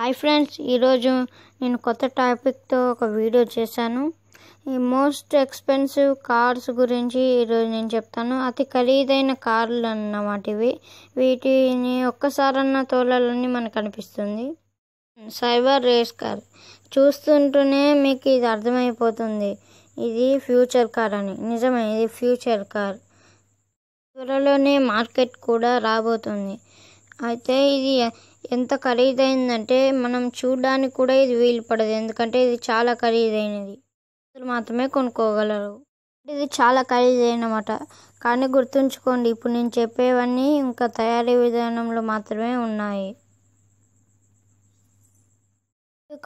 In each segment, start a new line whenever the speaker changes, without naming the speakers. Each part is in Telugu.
హాయ్ ఫ్రెండ్స్ ఈరోజు నేను కొత్త టాపిక్తో ఒక వీడియో చేశాను ఈ మోస్ట్ ఎక్స్పెన్సివ్ కార్స్ గురించి ఈరోజు నేను చెప్తాను అతి ఖరీదైన కార్లు అన్నమాట ఇవి వీటిని ఒక్కసారన్న తోలాలని మనకు అనిపిస్తుంది సైబర్ రేస్ కార్ చూస్తుంటేనే మీకు ఇది అర్థమైపోతుంది ఇది ఫ్యూచర్ కార్ అని నిజమే ఇది ఫ్యూచర్ కార్ త్వరలోనే మార్కెట్ కూడా రాబోతుంది అయితే ఇది ఎంత ఖరీదైందంటే మనం చూడడానికి కూడా ఇది వీలు పడదు ఎందుకంటే ఇది చాలా ఖరీదైనది మాత్రమే కొనుక్కోగలరు ఇది చాలా ఖరీదైనమాట కానీ గుర్తుంచుకోండి ఇప్పుడు నేను చెప్పేవన్నీ ఇంకా తయారీ విధానంలో మాత్రమే ఉన్నాయి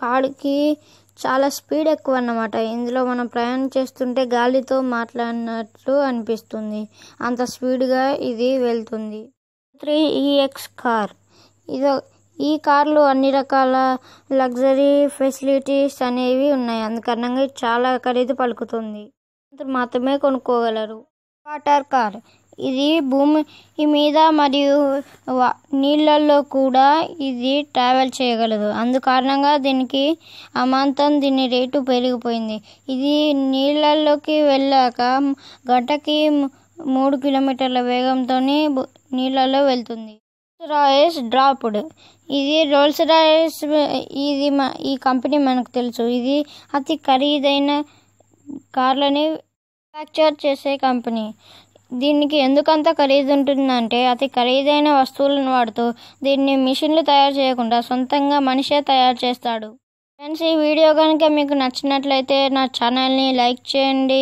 కాడికి చాలా స్పీడ్ ఎక్కువ అన్నమాట ఇందులో మనం ప్రయాణం చేస్తుంటే గాలితో మాట్లాడినట్లు అనిపిస్తుంది అంత స్పీడ్గా ఇది వెళ్తుంది త్రీ ఈఎక్స్ కార్ ఇదో ఈ కార్లు అన్ని రకాల లగ్జరీ ఫెసిలిటీస్ అనేవి ఉన్నాయి అందుకారణంగా చాలా ఖరీదు పలుకుతుంది మాత్రమే కొనుక్కోగలరు వాటర్ కార్ ఇది భూమి మీద మరియు నీళ్ళల్లో కూడా ఇది ట్రావెల్ చేయగలదు అందుకారణంగా దీనికి అమాంతం దీని రేటు పెరిగిపోయింది ఇది నీళ్ళల్లోకి వెళ్ళాక గంటకి మూడు కిలోమీటర్ల వేగంతో నీళ్ళలో వెళ్తుంది రాయస్ డ్రాప్డ్ ఇది రోల్స్ రాయస్ ఇది ఈ కంపెనీ మనకు తెలుసు ఇది అతి ఖరీదైన కార్లని ఫ్యాక్చర్ చేసే కంపెనీ దీనికి ఎందుకంత ఖరీదు ఉంటుందంటే అతి ఖరీదైన వస్తువులను వాడుతూ దీన్ని మిషన్లు తయారు చేయకుండా సొంతంగా మనిషే తయారు చేస్తాడు ఫ్రెండ్స్ ఈ వీడియో కనుక మీకు నచ్చినట్లయితే నా ఛానల్ని లైక్ చేయండి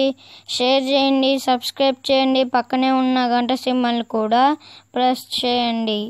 షేర్ చేయండి సబ్స్క్రైబ్ చేయండి పక్కనే ఉన్న గంట సింబల్ని కూడా ప్రెస్ చేయండి